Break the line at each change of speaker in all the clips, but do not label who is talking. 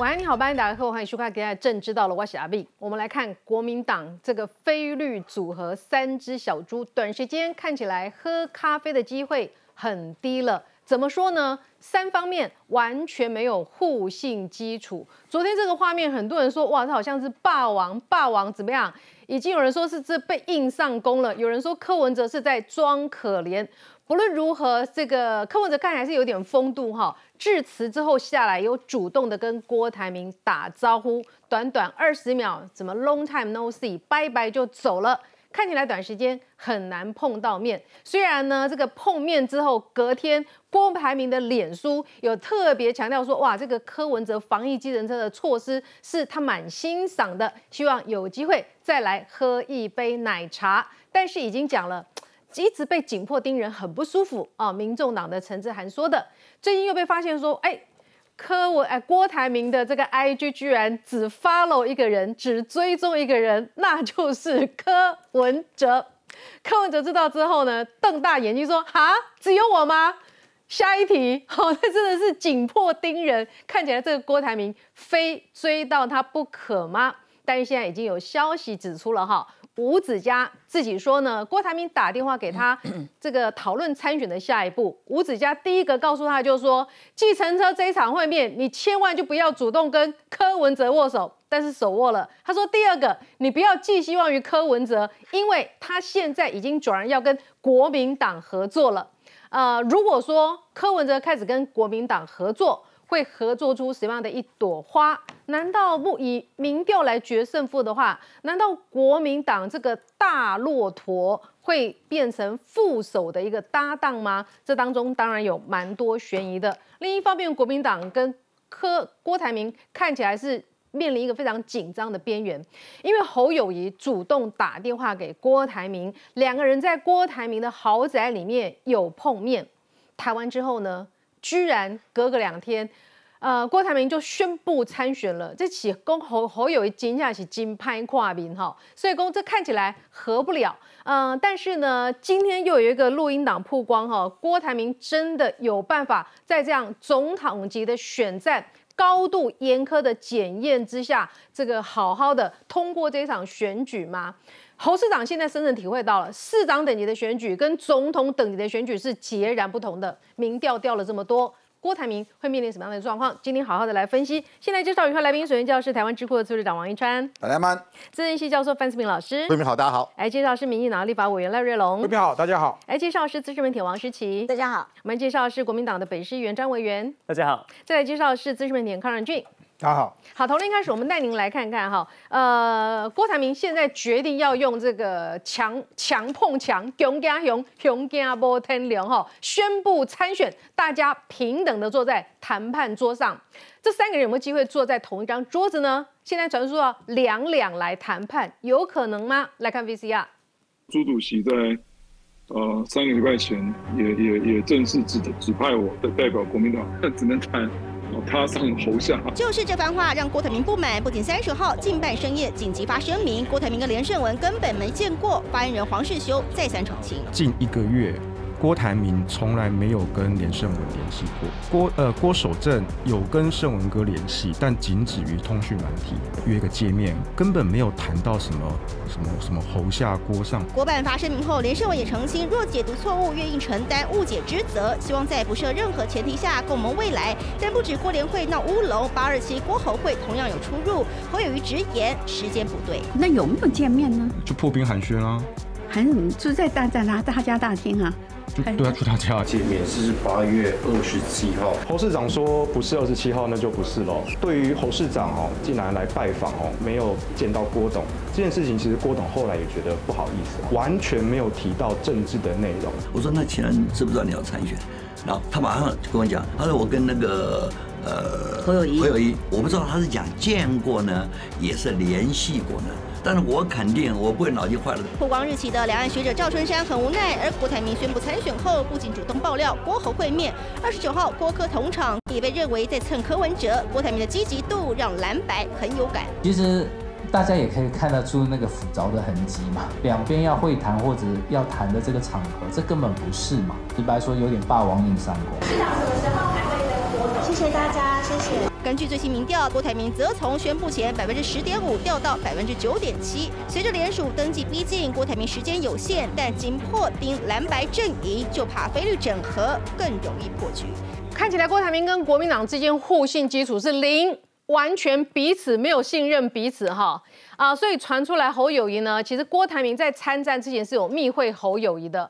晚安，你好，欢迎打来，欢迎收看《给大家政治到了》，我是阿斌。我们来看国民党这个非绿组合三只小猪，短时间看起来喝咖啡的机会很低了。怎么说呢？三方面完全没有互信基础。昨天这个画面，很多人说哇，这好像是霸王，霸王怎么样？已经有人说是这被硬上攻了，有人说柯文哲是在装可怜。不论如何，这个柯文哲看还是有点风度哈。致辞之后下来，有主动的跟郭台铭打招呼，短短二十秒，怎么 long time no see，拜拜就走了。看起来短时间很难碰到面。虽然呢，这个碰面之后，隔天郭台铭的脸书有特别强调说，哇，这个柯文哲防疫机人车的措施是他蛮欣赏的，希望有机会再来喝一杯奶茶。但是已经讲了。一直被紧迫盯人，很不舒服啊！民众党的陈志涵说的，最近又被发现说，哎，柯文哎，郭台铭的这个 IG 居然只 follow 一个人，只追踪一个人，那就是柯文哲。柯文哲知道之后呢，瞪大眼睛说，哈，只有我吗？下一题，好，那真的是紧迫盯人，看起来这个郭台铭非追到他不可吗？但是现在已经有消息指出了，哈。吴子嘉自己说呢，郭台铭打电话给他，这个讨论参选的下一步，吴子嘉第一个告诉他，就是说，计程车这一场会面，你千万就不要主动跟柯文哲握手，但是手握了，他说第二个，你不要寄希望于柯文哲，因为他现在已经转而要跟国民党合作了。呃，如果说柯文哲开始跟国民党合作，会合作出什么样的一朵花？难道不以民调来决胜负的话，难道国民党这个大骆驼会变成副手的一个搭档吗？这当中当然有蛮多悬疑的。另一方面，国民党跟柯郭台铭看起来是面临一个非常紧张的边缘，因为侯友谊主动打电话给郭台铭，两个人在郭台铭的豪宅里面有碰面。谈完之后呢？居然隔个两天，呃，郭台铭就宣布参选了，这起公侯侯友一惊讶起金拍挂名哈，所以公这看起来合不了，嗯，但是呢，今天又有一个录音档曝光哈，郭台铭真的有办法在这样总统级的选战高度严苛的检验之下，这个好好的通过这场选举吗？侯市长现在深深体会到了，市长等级的选举跟总统等级的选举是截然不同的。民调掉了这么多，郭台铭会面临什么样的状况？今天好好的来分析。先来介绍一下来宾，首先介绍是台湾智库的策略长王一川，大家好；政治系教授范思敏老师，贵宾好，大家好。来介绍是民进党立法委员赖瑞龙，贵宾好，大家好。来介绍是资深媒体王诗琪，大家好。我们介绍是国民党的北市议员张维源，大家好。再来介绍是资深媒体康仁俊。好好，从零开始，我们带您来看看哈。呃，郭台铭现在决定要用这个强强碰强，熊加熊，熊加波，天聊哈，宣布参选。大家平等的坐在谈判桌上，这三个人有没有机会坐在同一张桌子呢？现在传说两两来谈判，有可能吗？来看 VCR。
朱主席在呃三个礼拜前也也也正式指指派我代表国民党，只能谈。他送头像，就是这番话让郭台铭不满。不仅三十号近半深夜紧急发声明，郭台铭跟连胜文根本没见过。发言人黄世修再三澄清，
近一个月。郭台铭从来没有跟连胜文联系过。郭呃郭守正有跟胜文哥联系，但仅止于通讯媒体，一个见面，
根本没有谈到什么什么什么侯下郭上。
国办发声明后，连胜文也澄清，若解读错误，愿意承担误解之责，希望在不设任何前提下共谋未来。但不止郭联会闹乌龙，八二七郭侯会同样有出入。侯友谊直言时间不对，那有没有见面呢？
就破冰寒暄啊，
寒就是在大在大大家大厅啊。对
啊，出道就要见面，是八月二十七号。侯市长说不是二十七号，那就不是了。对于侯市长哦，竟然来拜访哦，没有
见到郭董这件事情，其实郭董后来也觉得不好意思，完全没有提到政
治
的内容。我说那，既人知不知道你要参选，然后他马上就跟我讲，他说我跟那个呃侯友谊，侯友谊，我不知道他是讲见过呢，也是联系过呢。但是我肯定，我不会脑筋坏了的。
曝光日期的两岸学者赵春山很无奈，而郭台铭宣布参选后，不仅主动爆料郭侯会面，二十九号郭科同场，也被认为在蹭柯文哲。郭台铭的积极度让蓝白很有感。其实大家也可以看得出那个浮躁的痕迹嘛，两边要会谈或者要谈的这个场合，这根本不是嘛，直白说有点霸王硬上弓。谢谢大家，谢谢。根据最新民调，郭台铭则从宣布前百分之十点五掉到百分之九点七。随着联署登记逼近，郭台铭时间有限，但仅破丁蓝白阵营，就怕菲律整合更容易破局。
看起来郭台铭跟国民党之间互信基础是零，完全彼此没有信任彼此哈啊！所以传出来侯友谊呢，其实郭台铭在参战之前是有密会侯友谊的。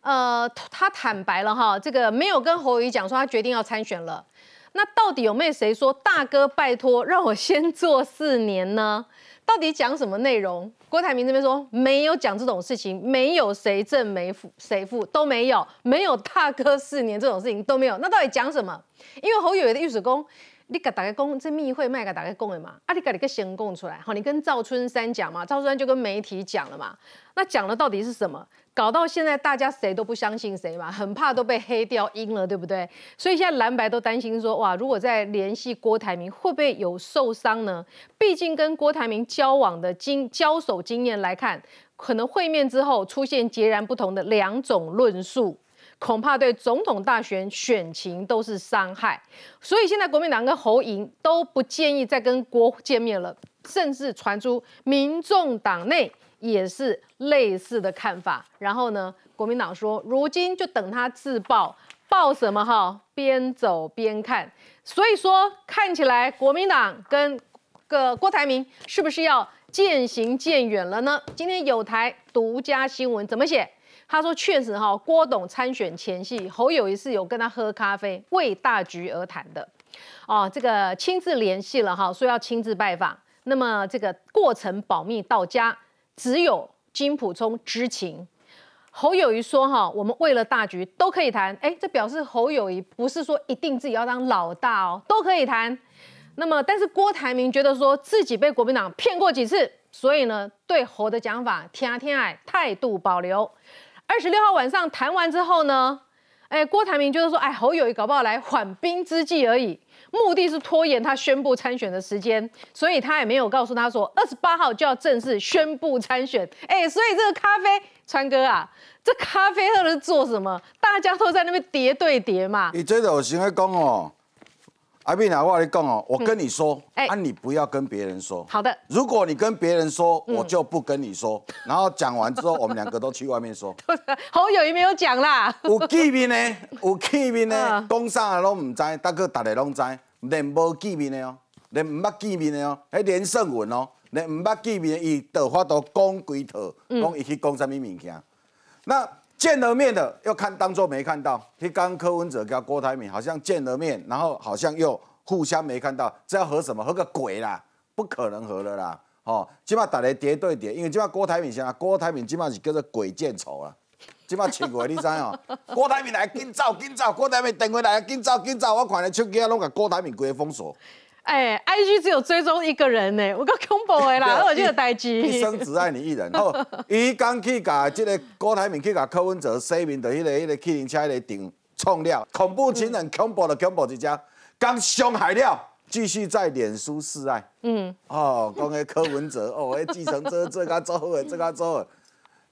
呃，他坦白了哈，这个没有跟侯友谊讲说他决定要参选了。那到底有没有谁说大哥拜托让我先做四年呢？到底讲什么内容？郭台铭这边说没有讲这种事情，没有谁正没负谁负都没有，没有大哥四年这种事情都没有。那到底讲什么？因为侯友宜的御史公。你敢打开公，这密会，卖克打开公。的嘛？啊，你敢你个先供出来，好，你跟赵春山讲嘛，赵春山就跟媒体讲了嘛，那讲了到底是什么？搞到现在，大家谁都不相信谁嘛，很怕都被黑掉、阴了，对不对？所以现在蓝白都担心说，哇，如果再联系郭台铭，会不会有受伤呢？毕竟跟郭台铭交往的经交手经验来看，可能会面之后出现截然不同的两种论述。恐怕对总统大选选情都是伤害，所以现在国民党跟侯莹都不建议再跟郭见面了，甚至传出民众党内也是类似的看法。然后呢，国民党说如今就等他自爆，爆什么哈？边走边看。所以说看起来国民党跟个郭台铭是不是要渐行渐远了呢？今天有台独家新闻怎么写？他说：“确实哈，郭董参选前夕，侯友谊是有跟他喝咖啡为大局而谈的哦。这个亲自联系了哈，说要亲自拜访。那么这个过程保密到家，只有金普聪知情。侯友谊说哈，我们为了大局都可以谈。哎，这表示侯友谊不是说一定自己要当老大哦，都可以谈。那么，但是郭台铭觉得说自己被国民党骗过几次，所以呢，对侯的讲法听听啊，态度保留。”二十六号晚上谈完之后呢，哎，郭台铭就是说，哎，侯友谊搞不好来缓兵之计而已，目的是拖延他宣布参选的时间，所以他也没有告诉他说二十八号就要正式宣布参选，哎，所以这个咖啡川哥啊，这咖啡喝来做什么？大家都在那边叠对叠嘛。你
这有想要讲哦。阿斌啊，我你讲哦，我跟你说，啊你不要跟别人说。好的。如果你跟别人说，我就不跟你说。然后讲完之后，我们两个都去外面说。
侯 友谊没有讲啦。有
见面的，有见面的，讲啥拢唔知，但哥大家拢知。连无见面的哦，连唔捌见面的哦，连胜文哦，连唔捌见面，伊都花都讲几套，讲伊去讲啥咪物件。那见了面的又看当做没看到，你刚柯文哲跟郭台铭好像见了面，然后好像又互相没看到，这要和什么和个鬼啦？不可能和了啦！哦，起码打来叠对叠，因为起码郭台铭先，郭台铭起码是叫做鬼见愁啊，起码请鬼，你知样？郭台铭来紧走紧走，郭台铭电话来紧走紧走，我看你手机啊拢把郭台铭给封锁。
哎，IG 只有追踪一个人呢，我够恐怖的啦，o 诶个代志。机。一生只
爱你一人。哦，伊刚去甲即个郭台铭去甲柯文哲声明，著迄个迄个 K 车迄个顶冲料，恐怖情人恐怖的恐怖 m b 之交，讲伤害了，继续在脸书示爱。嗯。哦，讲个柯文哲，哦，诶，继承者这噶走诶，这噶走诶，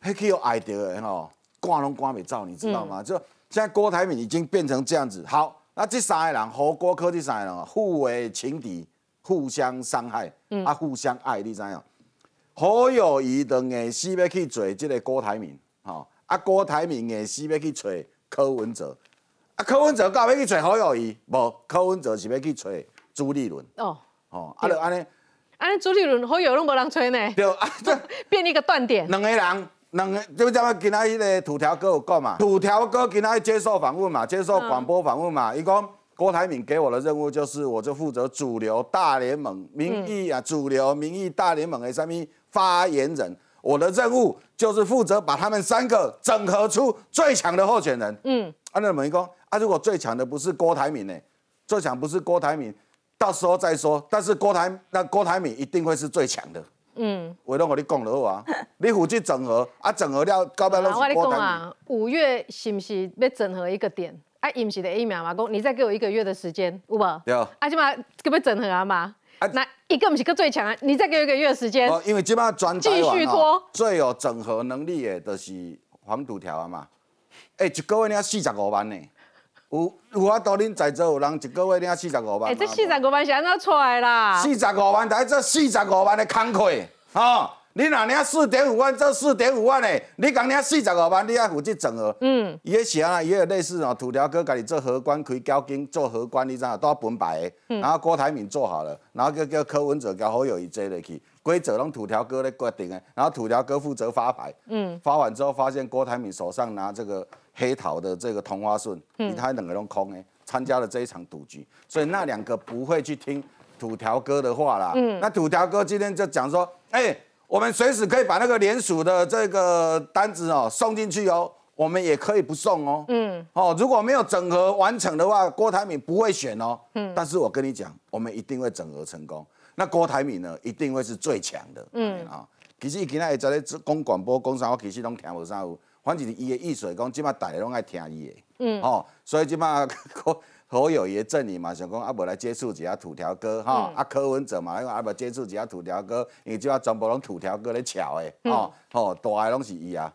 迄去有爱到诶，吼，挂拢挂未走，你知道吗？就现在郭台铭已经变成这样子，好。啊！这三个人和歌、柯这三个人互为情敌，互相伤害，啊，互相爱，你知影？好友谊当硬死要去做这个郭台铭，吼！啊，郭台铭硬死要去找柯文哲，啊，柯文哲到尾去找好友谊，无，柯文哲是要去找朱立伦，哦，哦，啊，就安尼，
安尼，朱立伦好友拢都无人追呢，
对，啊，这
变一个断点，两个人。
两，就那么跟他一个土条哥有讲嘛，土条哥跟他接受访问嘛，接受广播访问嘛，伊讲郭台铭给我的任务就是，我就负责主流大联盟民意啊，主流民意大联盟诶，上面发言人，我的任务就是负责把他们三个整合出最强的候选人。嗯，阿那门伊讲，啊，如果最强的不是郭台铭呢，最强不是郭台铭，到时候再说，但是郭台那郭台铭一定会是最强的。嗯，为了我你讲了好啊，你负责整合，啊整合了到尾拢是。我跟你讲啊，
五月是不是要整合一个点？啊，伊毋是疫一秒嘛，讲你再给我一个月的时间，有无？有。啊，起码要边整合啊嘛，那一个毋是个最强啊，你再给我一个月的时间。哦，因为
这本转走继续拖。最有整合能力的，就是黄土条啊嘛。哎，一个月你要四十五万呢。有有法到恁在座有人一个月领四十五万。哎，这四十
五万是安怎出来啦？四
十五万，但是这四十五万的工课，吼，你哪领四点五万，这四点五万诶，你讲领四十五万，你还有责整额。嗯。伊迄时啊，也有类似哦，土条哥家己做荷官，开交金，做荷官知影都要分牌的。嗯。然后郭台铭做好了，然后叫叫柯文哲交好友伊坐落去，规则拢土条哥咧决定的，然后土条哥负责发牌。嗯。发完之后，发现郭台铭手上拿这个。黑桃的这个同花顺，你他两个都空呢，参加了这一场赌局，所以那两个不会去听土条哥的话啦。嗯，那土条哥今天就讲说，哎，我们随时可以把那个联署的这个单子哦送进去哦，我们也可以不送哦。嗯，哦，如果没有整合完成的话，郭台铭不会选哦。嗯，但是我跟你讲，我们一定会整合成功。那郭台铭呢，一定会是最强的。嗯啊，其实以前在做公广播、工商，我其实都听不上。反正伊意思水讲，即马逐个拢爱听伊嗯，哦，所以即马侯 友宜的阵营嘛，想讲啊，无来接触一下土条哥吼，啊柯文哲嘛，因为阿伯接触一下土条哥，因为就要全部拢土条哥咧炒的，哦，哦，大个拢是伊啊，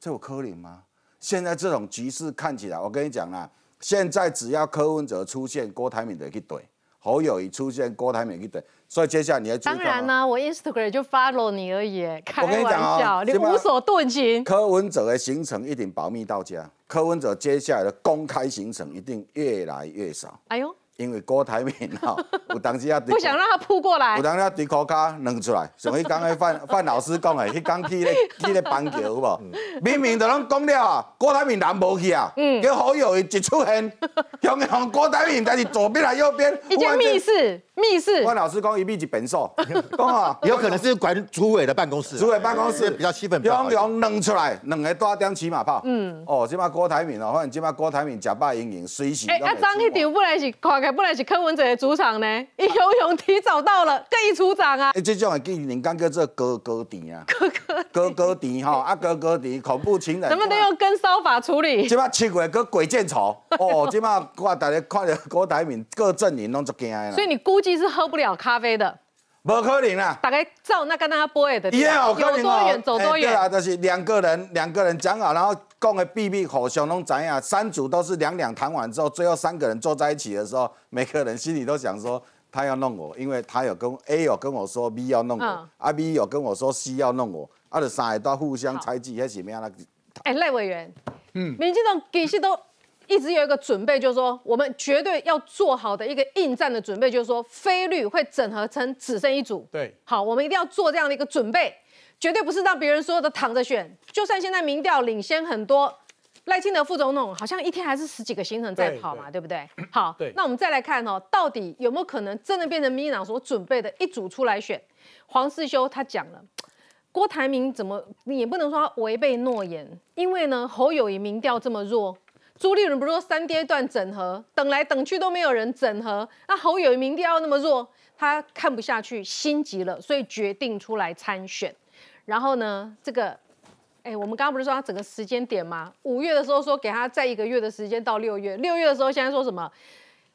这有可能吗？现在这种局势看起来，我跟你讲啦，现在只要柯文哲出现，郭台铭就去怼；侯友谊出现，郭台铭去怼。所以接下来你要注意。当然
呢？我 Instagram 就 follow 你而已。我跟你讲你无所遁形。
柯文哲的行程一定保密到家。柯文哲接下来的公开行程一定越来越少。哎呦，因为郭台铭哈，有当时要不想让
他扑过来。有当
时啊，对口卡弄出来。以刚才范范老师讲的，迄刚去咧去咧板桥，好无？明明就拢讲了啊，郭台铭人无去啊，嗯，叫好友一出现，用用郭台铭，但是左边来右边。
一间密室。
密室，关老师讲一密是本所，刚 好有可能是管主委的办公室。主委办公室比较气氛比较好。游泳出来，两个大江骑马炮。嗯，哦，即马郭台铭哦，欢迎即马郭台铭呷爸盈盈，随时。哎，阿张迄条本
来是看起本来是柯文哲的主场呢，伊游泳提早到了，可一出掌啊。哎，这
种的军人讲叫做哥哥弟啊，哥哥哥哥弟哈，啊哥哥弟恐怖情人。能不
能用跟烧法处理？即马七
鬼哥鬼见愁，哦，即马我大家看着郭台铭各阵营拢作惊啦。所以你
估计。是喝不了咖啡的，
无可能啊！
大概照那刚刚播的，一路喝零哦。走多远走多远，对啊，就
是两个人两个人讲好，然后讲的秘密口，想弄怎样？三组都是两两谈完之后，最后三个人坐在一起的时候，每个人心里都想说他要弄我，因为他有跟 A 有跟我说 B 要弄我，阿 B 有跟我说 C 要弄我，啊，的三个都互相猜忌还是怎么样啦？
哎，赖委员，嗯，民进党几时都。一直有一个准备，就是说我们绝对要做好的一个应战的准备，就是说非律会整合成只剩一组。对，好，我们一定要做这样的一个准备，绝对不是让别人说的躺着选。就算现在民调领先很多，赖清德副总统好像一天还是十几个行程在跑嘛，对不对？好，那我们再来看哦，到底有没有可能真的变成民进党所准备的一组出来选？黄世修他讲了，郭台铭怎么也不能说违背诺言，因为呢侯友谊民调这么弱。朱立伦不是说三跌段整合，等来等去都没有人整合，那侯友宜名调那么弱，他看不下去，心急了，所以决定出来参选。然后呢，这个，哎，我们刚刚不是说他整个时间点吗？五月的时候说给他在一个月的时间到六月，六月的时候现在说什么？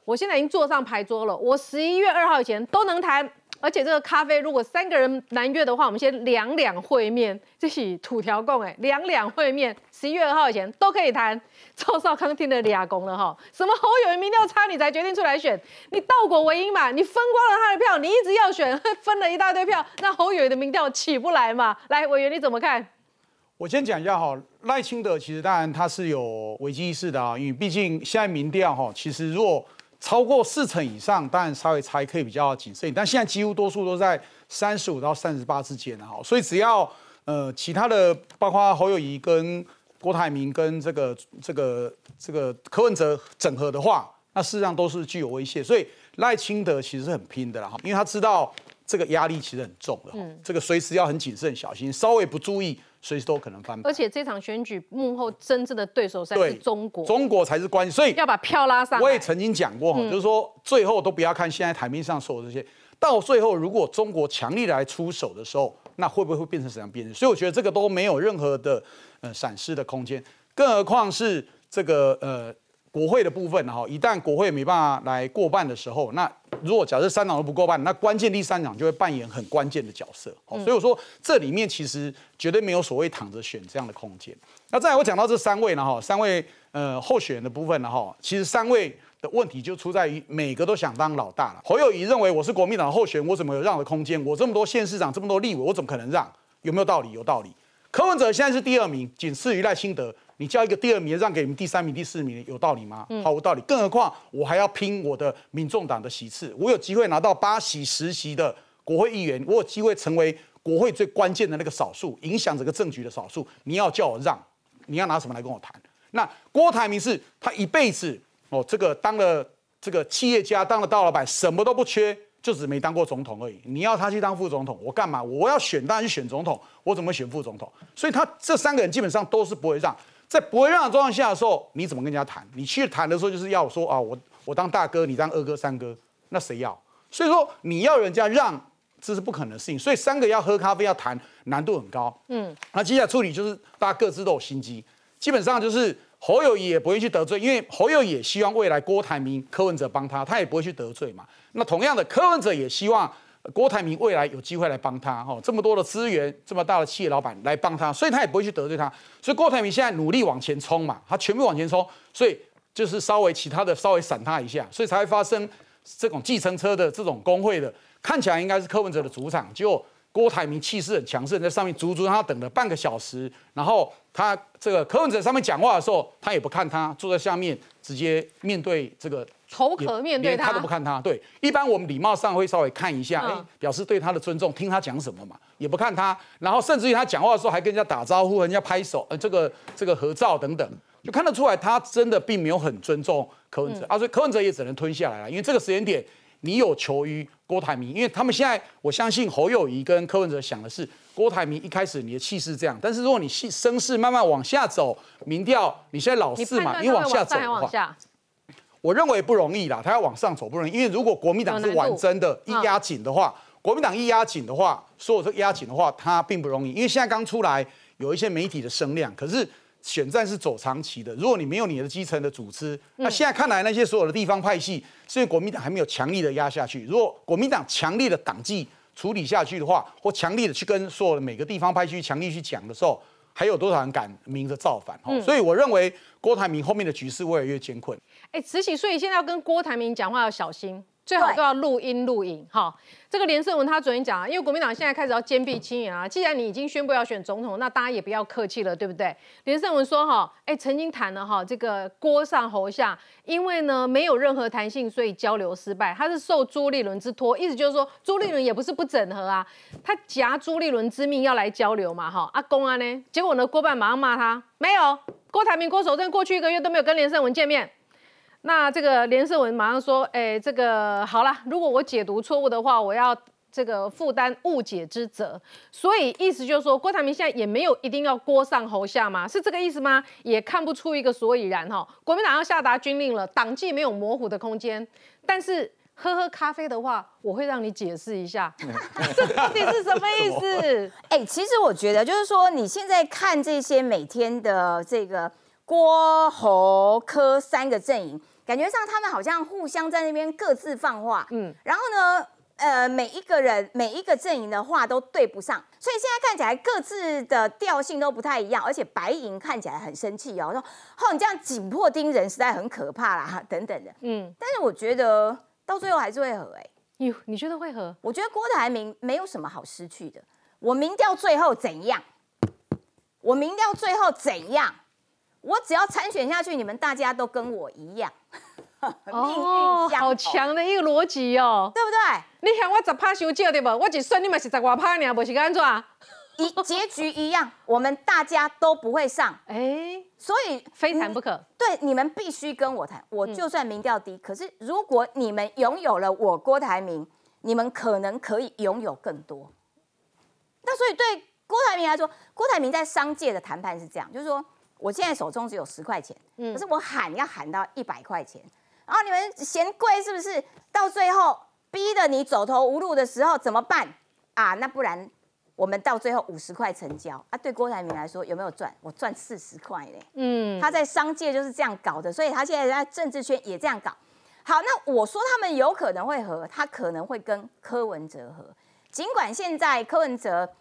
我现在已经坐上牌桌了，我十一月二号以前都能谈。而且这个咖啡，如果三个人难约的话，我们先两两会面。这是土条共哎，两两会面，十一月二号以前都可以谈。周少康听了脸公了哈，什么侯友谊民调差，你才决定出来选？你倒果为因嘛，你分光了他的票，你一直要选，分了一大堆票，那侯友谊的民调起不来嘛？来，委员你怎么看？
我先讲一下哈，赖清德其实当然他是有危机意识的啊，因为毕竟现在民调哈，其实若。超过四成以上，当然稍微才可以比较谨慎但现在几乎多数都在三十五到三十八之间，哈，所以只要呃其他的包括侯友谊、跟郭台铭、跟这个这个这个柯文哲整合的话，那事实上都是具有威胁。所以赖清德其实是很拼的啦，哈，因为他知道这个压力其实很重的，这个随时要很谨慎小心，稍微不注意。随时都可能翻盘，而
且这场选举幕后真正的对手是中国，中
国才是关键，所以要把票拉上。我也曾经讲过哈，就是说最后都不要看现在台面上说的这些，到最后如果中国强力来出手的时候，那会不会会变成怎样变所以我觉得这个都没有任何的呃闪失的空间，更何况是这个呃。国会的部分哈，一旦国会没办法来过半的时候，那如果假设三党都不过半，那关键第三党就会扮演很关键的角色。所以我说这里面其实绝对没有所谓躺着选这样的空间。那再来我讲到这三位呢哈，三位呃候选的部分呢哈，其实三位的问题就出在于每个都想当老大了。侯友谊认为我是国民党候选人，我怎么有让的空间？我这么多县市长，这么多立委，我怎么可能让？有没有道理？有道理。柯文哲现在是第二名，仅次于赖清德。你叫一个第二名让给你们第三名、第四名，有道理吗？毫无道理。更何况我还要拼我的民众党的席次，我有机会拿到八席十席的国会议员，我有机会成为国会最关键的那个少数，影响整个政局的少数。你要叫我让，你要拿什么来跟我谈？那郭台铭是他一辈子哦，这个当了这个企业家，当了大老板，什么都不缺。就只没当过总统而已。你要他去当副总统，我干嘛？我要选当然去选总统，我怎么选副总统？所以他这三个人基本上都是不会让，在不会让的状况下的时候，你怎么跟人家谈？你去谈的时候，就是要说啊，我我当大哥，你当二哥、三哥，那谁要？所以说你要人家让，这是不可能的事情。所以三个要喝咖啡要谈，难度很高。嗯，那接下来处理就是大家各自都有心机，基本上就是。侯友谊也不会去得罪，因为侯友也希望未来郭台铭、柯文哲帮他，他也不会去得罪嘛。那同样的，柯文哲也希望郭台铭未来有机会来帮他，哦，这么多的资源，这么大的企业老板来帮他，所以他也不会去得罪他。所以郭台铭现在努力往前冲嘛，他全部往前冲，所以就是稍微其他的稍微闪他一下，所以才发生这种计程车的这种工会的，看起来应该是柯文哲的主场，结果。郭台铭气势很强盛，在上面足足他等了半个小时，然后他这个柯文哲上面讲话的时候，他也不看他，坐在下面直接面对这个
头壳面对他都不看
他。对，一般我们礼貌上会稍微看一下，哎，表示对他的尊重，听他讲什么嘛，也不看他。然后甚至于他讲话的时候，还跟人家打招呼，人家拍手，呃，这个这个合照等等，就看得出来他真的并没有很尊重柯文哲，啊，所以柯文哲也只能吞下来了，因为这个时间点。你有求于郭台铭，因为他们现在，我相信侯友谊跟柯文哲想的是郭台铭一开始你的气势这样，但是如果你声势慢慢往下走，民调你现在老四嘛，你往下走的话，我认为不容易啦，他要往上走不容易，因为如果国民党是玩真的，一压紧的话，国民党一压紧的话，所有说压紧的话，他并不容易，因为现在刚出来有一些媒体的声量，可是。选战是走长期的，如果你没有你的基层的组织，那现在看来那些所有的地方派系，因为国民党还没有强力的压下去。如果国民党强力的党纪处理下去的话，或强力的去跟所有的每个地方派系强力去讲的时候，还有多少人敢明着造反？所以我认为郭台铭后面的局势越来越艰困。
哎，慈禧，所以现在要跟郭台铭讲话要小心。最好都要录音录影。哈。这个连胜文他昨天讲啊，因为国民党现在开始要坚壁清野啊，既然你已经宣布要选总统，那大家也不要客气了，对不对？连胜文说哈，哎，曾经谈了哈，这个锅上喉下，因为呢没有任何弹性，所以交流失败。他是受朱立伦之托，意思就是说朱立伦也不是不整合啊，他夹朱立伦之命要来交流嘛哈。阿公啊呢？结果呢，郭半马上骂他没有。郭台铭、郭守正过去一个月都没有跟连胜文见面。那这个连胜文马上说，哎，这个好了，如果我解读错误的话，我要这个负担误解之责。所以意思就是说，郭台铭现在也没有一定要郭上侯下嘛，是这个意思吗？也看不出一个所以然哈。国民党要下达军令了，党纪没有模糊的空间。但是喝喝咖啡的话，我会让你解释一下，这到底是什么意思？
哎，其实我觉得就是说，你现在看这些每天的这个郭侯柯三个阵营。感觉上他们好像互相在那边各自放话，嗯，然后呢，呃，每一个人每一个阵营的话都对不上，所以现在看起来各自的调性都不太一样，而且白银看起来很生气哦，说后你这样紧迫盯人实在很可怕啦，等等的，嗯，但是我觉得到最后还是会和，哎，你你觉得会和？我觉得郭台铭没有什么好失去的，我民调最后怎样？我民调最后怎样？我只要参选下去，你们大家都跟我一样，
命运相哦，好强的一个逻辑哦，对不对？你喊我十拍手机对不？我就算你们是十外拍，你不是这样做。一结局一样，我们大家都不会上。哎，所以非
谈不可。对，你们必须跟我谈。我就算民调低，可是如果你们拥有了我郭台铭，你们可能可以拥有更多。那所以对郭台铭来说，郭台铭在商界的谈判是这样，就是说。我现在手中只有十块钱，嗯，可是我喊要喊到一百块钱，然后你们嫌贵是不是？到最后逼得你走投无路的时候怎么办啊？那不然我们到最后五十块成交啊？对郭台铭来说有没有赚？我赚四十块嘞，嗯，他在商界就是这样搞的，所以他现在在政治圈也这样搞。好，那我说他们有可能会和他可能会跟柯文哲和，尽管现在柯文哲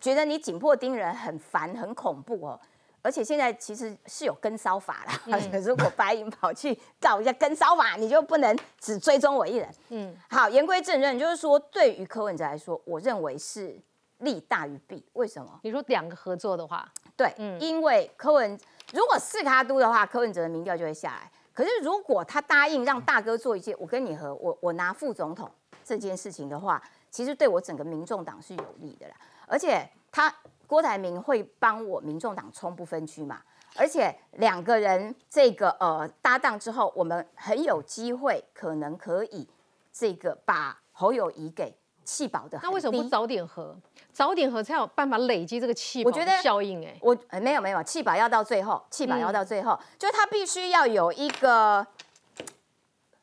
觉得你紧迫盯人很烦很恐怖哦。而且现在其实是有跟骚法了。如果白银跑去搞一下跟骚法，你就不能只追踪我一人。嗯，好，言归正传，就是说对于柯文哲来说，我认为是利大于弊。为什么？你说两个合作的话，对，因为柯文，如果是卡都的话，柯文哲的民调就会下来。可是如果他答应让大哥做一件，我跟你和我我拿副总统这件事情的话，其实对我整个民众党是有利的啦。而且他。郭台铭会帮我民众党冲不分区嘛？而且两个人这个呃搭档之后，我们很有机会，可能可以这个把侯友谊给气饱的。那为什么不早点和？
早点和才
有办法累积这个气饱效应。哎，我没有没有气饱要到最后，气饱要到最后，就是他必须要有一个。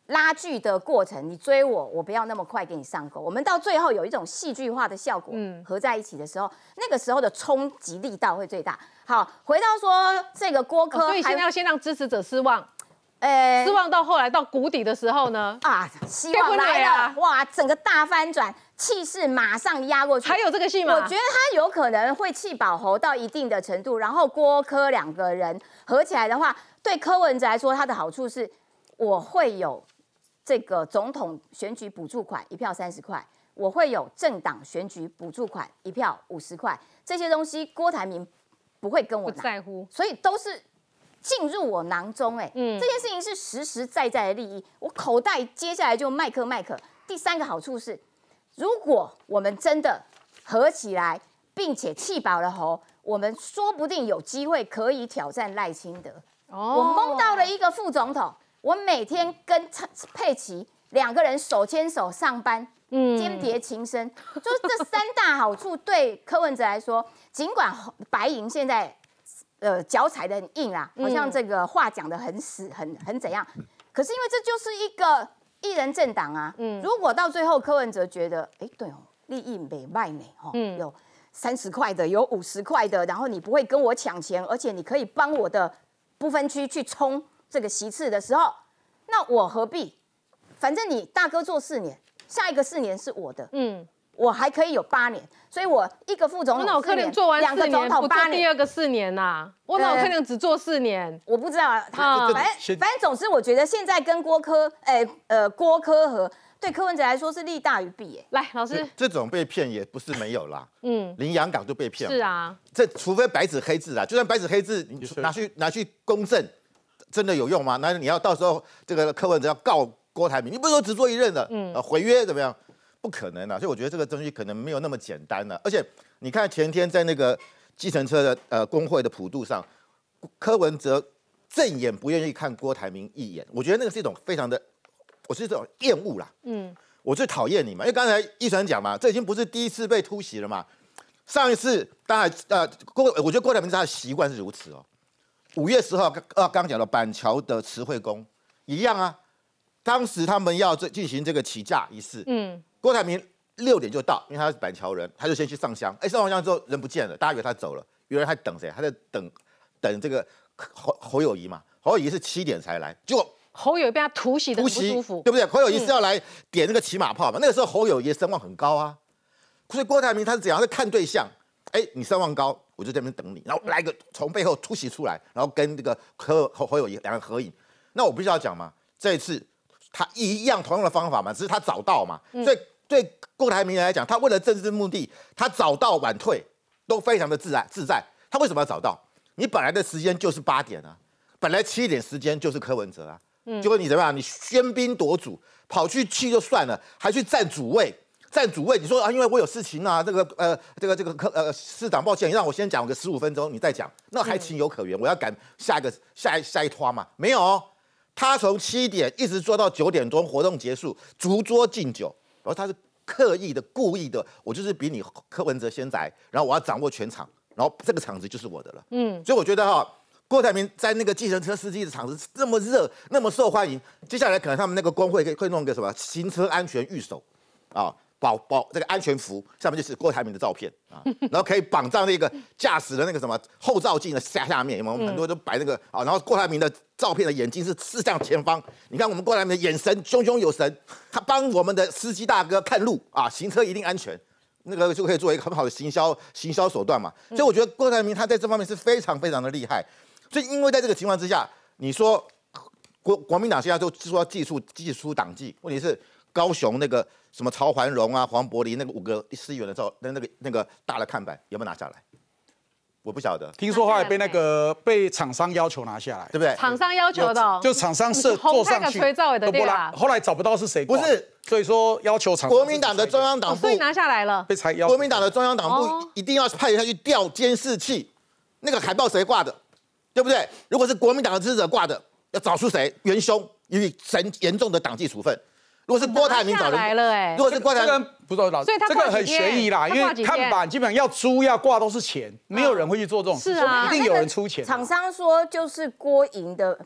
拉锯的过程，你追我，我不要那么快给你上钩。我们到最后有一种戏剧化的效果，合在一起的时候，那个时候的冲击力道会最大。好，回到说这个郭柯，所以现在要先让支持者失望，呃，失望到后来到谷底的时候呢，啊，希望来了，哇，整个大翻转，气势马上压过去，还有这个戏吗？我觉得他有可能会气饱喉到一定的程度，然后郭柯两个人合起来的话，对柯文哲来说，他的好处是，我会有。这个总统选举补助款一票三十块，我会有政党选举补助款一票五十块，这些东西郭台铭不会跟我拿，所以都是进入我囊中。哎，嗯，这件事情是实实在在的利益，我口袋接下来就麦克麦克。第三个好处是，如果我们真的合起来，并且气饱了喉，我们说不定有机会可以挑战赖清德。哦，我蒙到了一个副总统。我每天跟佩奇两个人手牵手上班，嗯，间谍情深，就这三大好处对柯文哲来说，尽管白银现在，呃，脚踩的很硬啊，好像这个话讲的很死，很很怎样，可是因为这就是一个一人政党啊，嗯，如果到最后柯文哲觉得，哎，对哦，利益美卖美哈，嗯，有三十块的，有五十块的，然后你不会跟我抢钱，而且你可以帮我的不分区去冲。这个席次的时候，那我何必？反正你大哥做四年，下一个四年是我的，嗯，我还可以有八年，所以我一个副总，那我可能做完两个总统八年，第二个
四年呐，我脑我可能只做四年，我不
知道啊。他反正反正，总之我觉得现在跟郭科，哎呃，郭科和对柯文哲来说是利大于弊。哎，来老师，
这种被骗也不是没有啦，嗯，林洋港就被骗了，是啊，这除非白纸黑字啊，就算白纸黑字，你拿去拿去公证。真的有用吗？那你要到时候这个柯文哲要告郭台铭，你不是说只做一任的，呃，毁约怎么样？不可能的，所以我觉得这个东西可能没有那么简单了。而且你看前天在那个计程车的呃工会的普渡上，柯文哲正眼不愿意看郭台铭一眼，我觉得那个是一种非常的，我是一种厌恶啦。嗯，我最讨厌你嘛，因为刚才一成讲嘛，这已经不是第一次被突袭了嘛。上一次，当然呃郭，我觉得郭台铭他的习惯是如此哦。五月十号，刚刚刚讲的板桥的慈惠宫一样啊，当时他们要这进行这个起驾仪式，嗯，郭台铭六点就到，因为他是板桥人，他就先去上香，哎，上完香之后人不见了，大家以为他走了，原来他等谁？他在等等这个侯侯友谊嘛，侯友谊是七点才来，
结果侯友被他突袭，突服，对不对？侯友谊是要
来点那个骑马炮嘛，那个时候侯友谊声望很高啊，所以郭台铭他是怎样是看对象？哎，你声望高，我就在那边等你，然后来个从背后突袭出来，然后跟那个柯侯侯友两个合影。那我不是要讲吗？这一次他一样同样的方法嘛，只是他早到嘛。所以对郭台铭来讲，他为了政治目的，他早到晚退都非常的自然自在。他为什么要早到？你本来的时间就是八点啊，本来七点时间就是柯文哲啊。结果你怎么样？你喧宾夺主，跑去去就算了，还去占主位。站主位，你说啊，因为我有事情啊，这个呃，这个这个科呃市长，抱歉，让我先讲个十五分钟，你再讲，那还情有可原。我要赶下一个下下一拖嘛，没有，他从七点一直坐到九点钟，活动结束，逐桌敬酒，然后他是刻意的、故意的，我就是比你柯文哲先来，然后我要掌握全场，然后这个场子就是我的了。嗯，所以我觉得哈，郭台铭在那个计程车司机的场子那么热，那么受欢迎，接下来可能他们那个工会会以弄个什么行车安全预守，啊。包包这个安全服上面就是郭台铭的照片啊，然后可以绑在那个驾驶的那个什么后照镜的下下面，我们很多都摆那个啊，然后郭台铭的照片的眼睛是视向前方，你看我们郭台铭的眼神炯炯有神，他帮我们的司机大哥看路啊，行车一定安全，那个就可以做一个很好的行销行销手段嘛，所以我觉得郭台铭他在这方面是非常非常的厉害，所以因为在这个情况之下，你说国国民党现在就说要术技术出党纪，问题是。高雄那个什么曹环荣啊、黄柏林那个五个司员的照，那那个那个大的看板有没有拿下来？我不晓得，听
说后来被那个被厂商要求拿下来，对不对？厂
商要求的，就厂
商设做上去都不拉。后来找不到是谁不是，所
以说要求
厂国民党的中央党部拿下来了，被裁要国民
党的中央党部
一定要派人去调监视器，那个海报谁挂的，对不对？如果是国民党的支持者挂的，要找出谁元凶，予以严严重的党纪处分。如果是郭台铭
找人，来了哎。如果是郭台铭，不是老师，所以他这个很悬疑啦。因为看板
基本上要租要
挂都是钱，没有人会去做这种，是啊，一定有人出钱。厂
商说就是郭莹的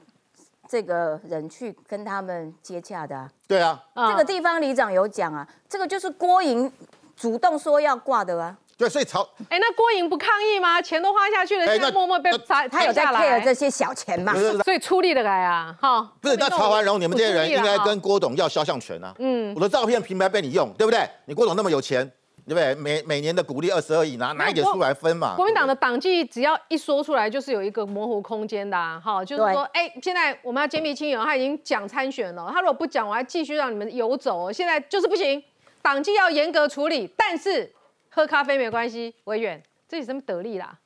这个人去跟他们接洽的啊。对啊，这个地方里长有讲啊，这个就是郭莹主动说要挂的啊。对，所以曹哎，那
郭莹不抗议吗？钱都花下去了，在默默被他他有在 K 了这些小钱嘛？所以出力的来啊，哈！不是那曹怀然你们这些人应该跟
郭董要肖像权啊。嗯，我的照片平白被你用，对不对？你郭董那么有钱，对不对？每每年的股利二十二亿，拿拿一点出来分嘛。国民
党的党纪只要一说出来，就是有一个模糊空间的，啊，哈，就是说，哎，现在我们要揭秘亲友，他已经讲参选了，他如果不讲，我还继续让你们游走，现在就是不行。党纪要严格处理，但是。喝咖啡没关系，委员，这己怎么得力啦？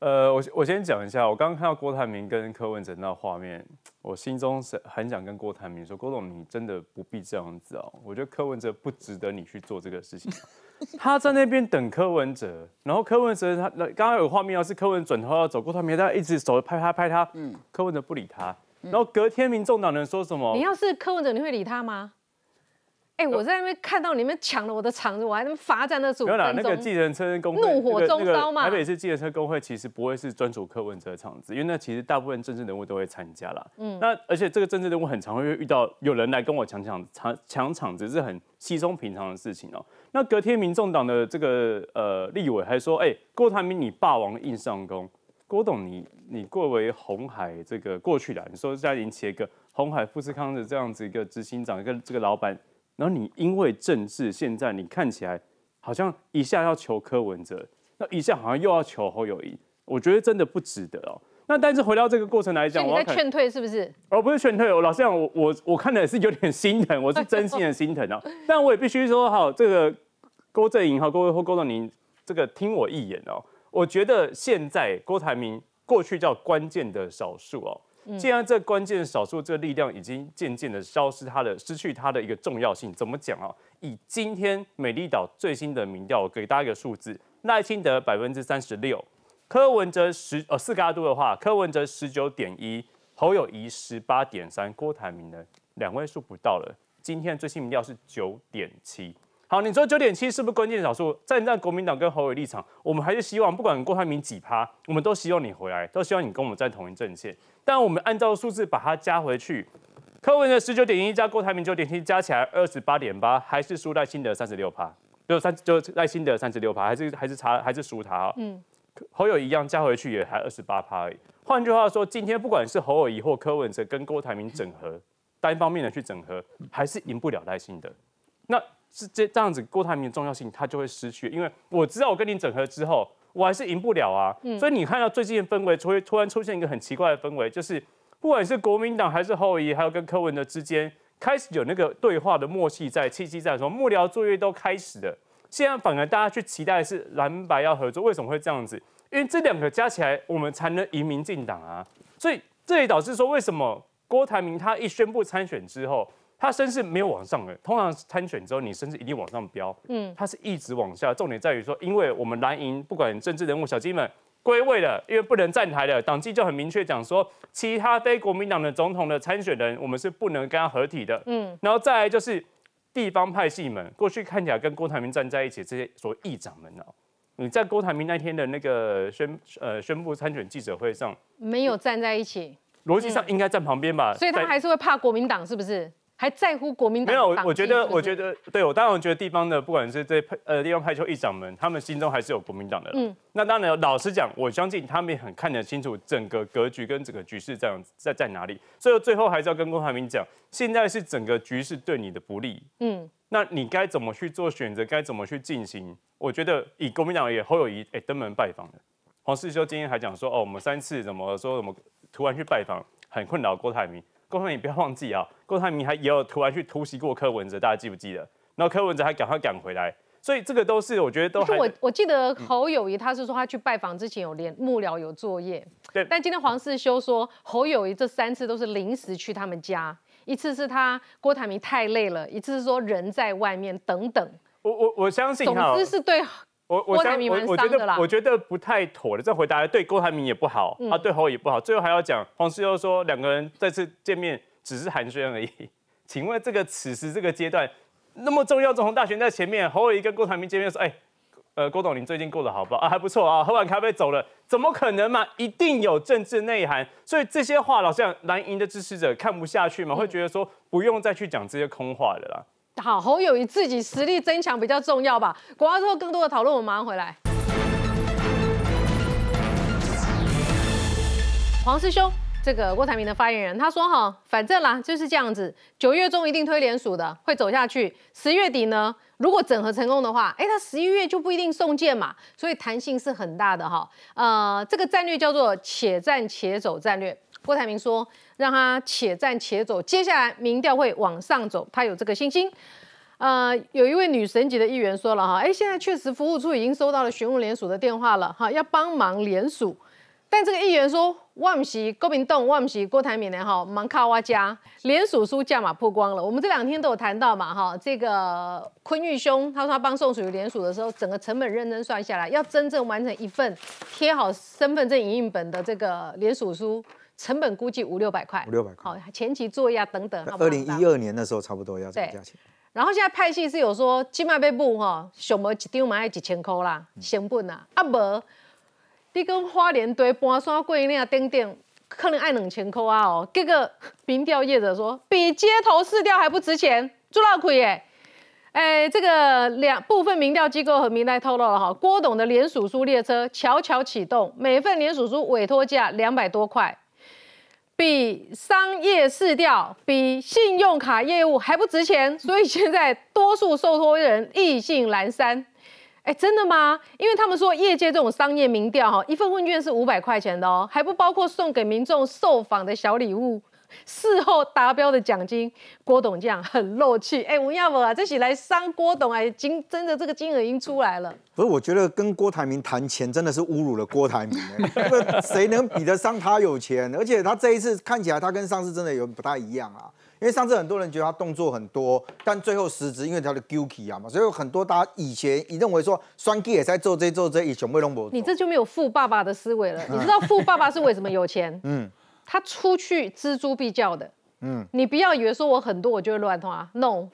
呃，我我先讲一下，我刚刚看到郭台铭跟柯文哲那画面，我心中是很想跟郭台铭说，郭总，你真的不必这样子哦。我觉得柯文哲不值得你去做这个事情。他在那边等柯文哲，然后柯文哲他那刚刚有画面啊，是柯文转头要走，郭台铭他一直走拍他拍他，嗯，柯文哲不理他。然后隔天民众党人说什么？你
要是柯文哲，你会理他吗？哎，我在那边看到你们抢了我的场子，我还那罚站了十没有啦，那个计
程车工会怒火中烧嘛。台北市计程车工会其实不会是专属柯文哲场子，因为那其实大部分政治人物都会参加啦。嗯，那而且这个政治人物很常会遇到有人来跟我抢抢抢抢场子，是很稀松平常的事情哦。那隔天，民众党的这个呃立委还说：“哎，郭台铭你霸王硬上弓，郭董你你贵为红海这个过去了。”你说在引起一个红海富士康的这样子一个执行长一个这个老板。然后你因为政治，现在你看起来好像一下要求柯文哲，那一下好像又要求侯友谊，我觉得真的不值得哦。那但是回到这个过程来讲，我在劝
退是不是？
哦，不是劝退，我老实讲，我我我看了是有点心疼，我是真心的心疼哦。但我也必须说，好这个郭正银和郭位侯、郭正您这个听我一言哦。我觉得现在郭台铭过去叫关键的少数哦。既然这关键少数这个力量已经渐渐的消失，它的失去它的一个重要性，怎么讲啊？以今天美丽岛最新的民调，我给大家一个数字：赖清德百分之三十六，柯文哲十呃四个多的话，柯文哲十九点一，侯友谊十八点三，郭台铭呢两位数不到了，今天最新民调是九点七。好，你说九点七是不是关键少数？在你在国民党跟侯友立场，我们还是希望不管郭台铭几趴，我们都希望你回来，都希望你跟我们在同一阵线。但我们按照数字把它加回去，柯文的十九点一加郭台铭九点七加起来二十八点八，还是输在新的三十六趴。就三就赖新的三十六趴，还是还是差，还是输他啊。嗯，侯友一样加回去也还二十八趴而已。换句话说，今天不管是侯友谊或柯文哲跟郭台铭整合，单方面的去整合，还是赢不了赖幸德。那是这这样子，郭台铭的重要性他就会失去，因为我知道我跟你整合之后，我还是赢不了啊。所以你看到最近的氛围，突突然出现一个很奇怪的氛围，就是不管是国民党还是侯裔，还有跟柯文哲之间开始有那个对话的默契在气息在说幕僚作业都开始了。现在反而大家去期待是蓝白要合作，为什么会这样子？因为这两个加起来我们才能移民进党啊。所以这也导致说，为什么郭台铭他一宣布参选之后？他升势没有往上，的，通常参选之后，你升势一定往上飙，嗯，他是一直往下。重点在于说，因为我们蓝营不管政治人物、小金们归位了，因为不能站台了，党纪就很明确讲说，其他非国民党的总统的参选人，我们是不能跟他合体的，嗯，然后再来就是地方派系们，过去看起来跟郭台铭站在一起这些所谓议长们啊，你在郭台铭那天的那个宣呃宣布参选记者会上，
没有站在一起，
逻辑上应该站旁边吧，所以他还是
会怕国民党，是不是？还在乎国民党？没有，我觉得，我觉
得，对我当然，我觉得地方的，不管是这呃地方派出议长们，他们心中还是有国民党的。嗯。那当然，老实讲，我相信他们也很看得清楚整个格局跟整个局势这样在在哪里。所以最后还是要跟郭台铭讲，现在是整个局势对你的不利。嗯。那你该怎么去做选择？该怎么去进行？我觉得，以国民党也侯友谊哎登门拜访的黄世修今天还讲说哦，我们三次怎么说怎么突然去拜访，很困扰郭台铭。郭台铭也不要忘记啊，郭台铭还也有突然去突袭过柯文哲，大家记不记得？然后柯文哲还赶快赶回来，所以这个都是我觉得都是我
我记得侯友谊，他是说他去拜访之前有连幕僚有作业。对。但今天黄世修说侯友谊这三次都是临时去他们家，一次是他郭台铭太累了，一次是说人在外面等等。我我我相信，总之是对。
我我我我觉得我觉得不太妥的，这回答对郭台铭也不好啊，对侯也不好，最后还要讲黄世优说两个人再次见面只是寒暄而已。请问这个此时这个阶段，那么重要总统大选在前面，侯伟跟郭台铭见面说，哎，呃，郭董你最近过得好不好啊？还不错啊，喝碗咖啡走了，怎么可能嘛？一定有政治内涵，所以这些话，老像蓝营的支持者看不下去嘛，会觉得说不用再去讲这些空话了啦。
好，侯友谊自己实力增强比较重要吧。广告之后更多的讨论，我们马上回来。黄师兄，这个郭台铭的发言人，他说哈，反正啦就是这样子，九月中一定推联署的，会走下去。十月底呢，如果整合成功的话，哎，他十一月就不一定送件嘛，所以弹性是很大的哈。呃，这个战略叫做“且战且走”战略。郭台铭说：“让他且战且走，接下来民调会往上走，他有这个信心。”呃，有一位女神级的议员说了哈：“哎，现在确实服务处已经收到了询问联署的电话了哈，要帮忙联署。但这个议员说，旺西郭明栋，旺西郭台铭呢哈，忙卡瓦加联署书价码曝光了。我们这两天都有谈到嘛哈，这个坤玉兄，他说他帮送属于联署的时候，整个成本认真算下来，要真正完成一份贴好身份证影印本的这个联署书。”成本估计五六百块，五六百块。好，前期做一下等等。二零
一二年那时候差不多要这个价钱。
然后现在派系是有说，进麦被布哈，熊么一张嘛爱一千块啦，成本啊，啊无，你跟花莲堆搬山过岭等等，可能爱两千块啊哦。这个民调业者说，比街头市调还不值钱，做到亏耶。哎，这个两部分民调机构和民代透露了哈，郭董的联署书列车悄悄启动，每份联署书委托价两百多块。比商业市调、比信用卡业务还不值钱，所以现在多数受托人意兴阑珊。哎，真的吗？因为他们说，业界这种商业民调，哈，一份问卷是五百块钱的哦，还不包括送给民众受访的小礼物。事后达标的奖金，郭董这样很漏气。哎，吴亚博啊，这起来伤郭董啊，金真的这个金额已经出来了。
不是，我觉得跟郭台铭谈钱真的是侮辱了郭台铭。谁能比得上他有钱？而且他这一次看起来，他跟上次真的有不太一样啊。因为上次很多人觉得他动作很多，但最后实质因为他的 g 股气啊嘛，所以有很多大家以前你认为说双 G 也在做这做这，以熊未龙博。
你这就没有富爸爸的思维了。你知道富爸爸是为什么有钱？嗯。他出去锱铢必较的，嗯，你不要以为说我很多，我就会乱花。No，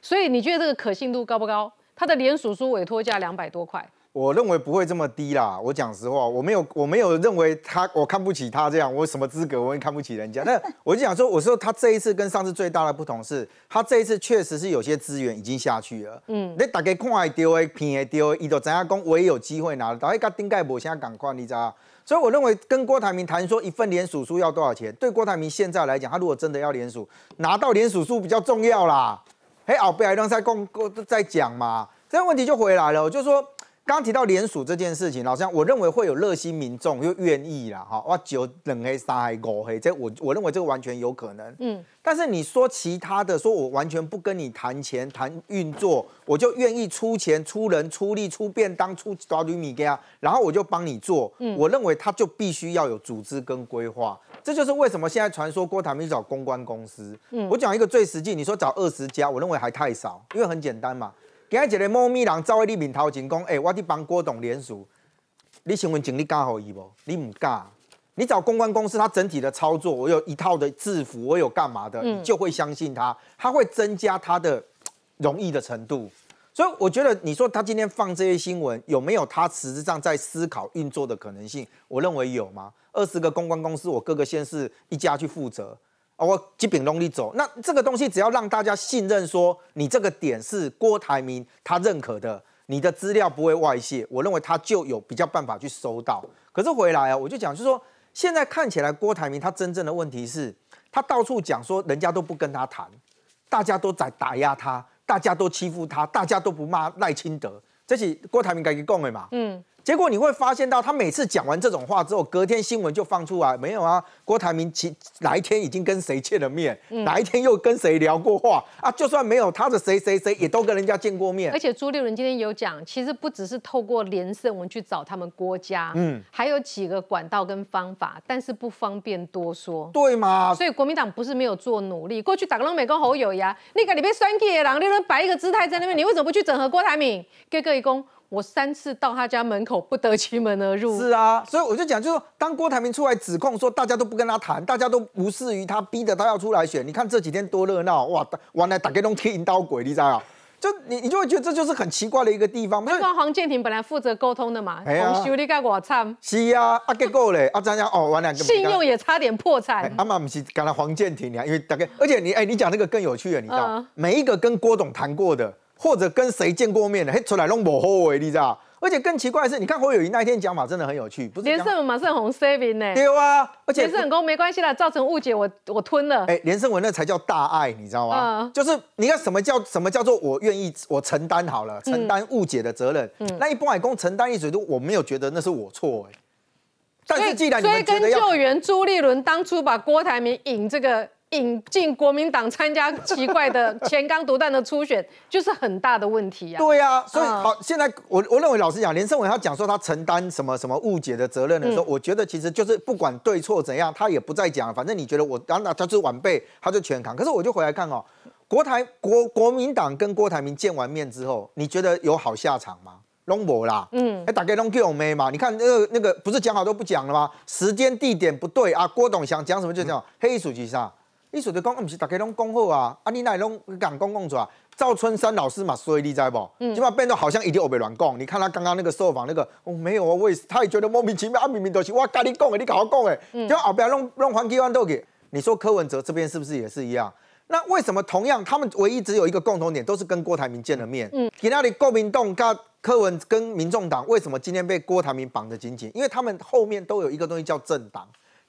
所以你觉得这个可信度高不高？他的联署书委托价两百多块，
我认为不会这么低啦。我讲实话，我没有，我没有认为他，我看不起他这样，我什么资格？我也看不起人家。那 我就讲说，我说他这一次跟上次最大的不同是，他这一次确实是有些资源已经下去了。嗯，你大开看爱 DOA 平爱 d o 伊都知影讲我也有机会拿，打开跟丁盖无啥赶快，你知。道？所以我认为跟郭台铭谈说一份联署书要多少钱，对郭台铭现在来讲，他如果真的要联署，拿到联署书比较重要啦。嘿，哎，阿拜登在共在讲嘛，这个问题就回来了，就是说。刚提到联署这件事情，老张，我认为会有热心民众又愿意啦，哈，哇，九冷黑、三黑、五黑，这我我认为这个完全有可能。嗯，但是你说其他的，说我完全不跟你谈钱、谈运作，我就愿意出钱、出人、出力、出便当、出高粱米给啊，然后我就帮你做。我认为他就必须要有组织跟规划，这就是为什么现在传说郭台铭找公关公司。嗯，我讲一个最实际，你说找二十家，我认为还太少，因为很简单嘛。今日一个猫咪人走到你面头前，讲：“哎，我去帮郭董联署。”你身份证你敢好伊无？你唔敢？你找公关公司，他整体的操作，我有一套的制服，我有干嘛的，你就会相信他，他会增加他的容易的程度。所以我觉得，你说他今天放这些新闻，有没有他实质上在思考运作的可能性？我认为有吗？二十个公关公司，我各个先是一家去负责。我基本钟你走，那这个东西只要让大家信任，说你这个点是郭台铭他认可的，你的资料不会外泄，我认为他就有比较办法去收到。可是回来啊，我就讲，就说现在看起来郭台铭他真正的问题是他到处讲说人家都不跟他谈，大家都在打压他，大家都欺负他，大家都不骂赖清德，这是郭台铭该去讲的嘛？嗯。结果你会发现到，他每次讲完这种话之后，隔天新闻就放出来，没有啊？郭台铭其哪一天已经跟谁见了面，哪一天又跟谁聊过话啊？就算没有他的谁谁谁，也都跟人家见过面。而
且朱立伦今天有讲，其实不只是透过连胜，文去找他们郭家，嗯，还有几个管道跟方法，但是不方便多说。对嘛？所以国民党不是没有做努力，过去打个龙美公侯有呀，那个你被酸气的，然后摆一个姿态在那边，你为什么不去整合郭台铭给各位公？我三次到他家门口不得其门而入。是啊，
所以我就讲，就说当郭台铭出来指控说，大家都不跟他谈，大家都无视于他，逼得他要出来选。你看这几天多热闹，哇，完了，大家拢听刀鬼，你知道啊？就你，你就会觉得这就是很奇怪的一个地方。那
黄建庭本来负责沟通的嘛，呀、啊？理跟我惨。
是啊，啊结果嘞，啊这样哦，完了，信用
也差点破产。
阿妈不是讲他黄建廷啊，因为大概而且你哎，你讲那个更有趣啊，你知道，每一个跟郭董谈过的。或者跟谁见过面的，嘿，出来弄幕后哎，你知道？而且更奇怪的是，你看侯友谊那一天讲法真的很有趣，连胜
文马上红 saving 呢？有啊，连胜文公没关系啦，造成误解我我吞了。哎，
连胜文那才叫大爱，你知道吗？嗯。就是你看什么叫什么叫做我愿意我承担好了，承担误解的责任。嗯。那一波海公承担一水都，我没有觉得那是我错哎。但
是既然所以跟救援朱立伦当初把郭台铭引这个。引进国民党参加奇怪的 前刚独断的初选，就是很大的问题呀。对呀，所以好，
现在我我认为老实讲，连胜文他讲说他承担什么什么误解的责任的时候，我觉得其实就是不管对错怎样，他也不再讲，反正你觉得我，然后他就是晚辈，他就全扛。可是我就回来看哦，国台国国民党跟郭台铭见完面之后，你觉得有好下场吗 n o 啦，嗯，大概 none 没嘛？你看那个那个不是讲好都不讲了吗？时间地点不对啊，郭董想讲什么就讲，黑鼠席上。你实在讲，唔是大家拢讲好啊，啊你来拢敢讲讲出来？赵春山老师嘛，所以你知不？起码变得好像一定后背乱讲。你看他刚刚那个受访那个，我没有啊，我也是，他也觉得莫名其妙啊，明明都是我跟你讲的，你甲我讲诶，就后边弄弄翻几翻头去。你说柯文哲这边是不是也是一样？那为什么同样他们唯一只有一个共同点，都是跟郭台铭见了面？嗯，去哪里？公民党、跟柯文跟民众党，为什么今天被郭台铭绑得紧紧？因为他们后面都有一个东西叫政党。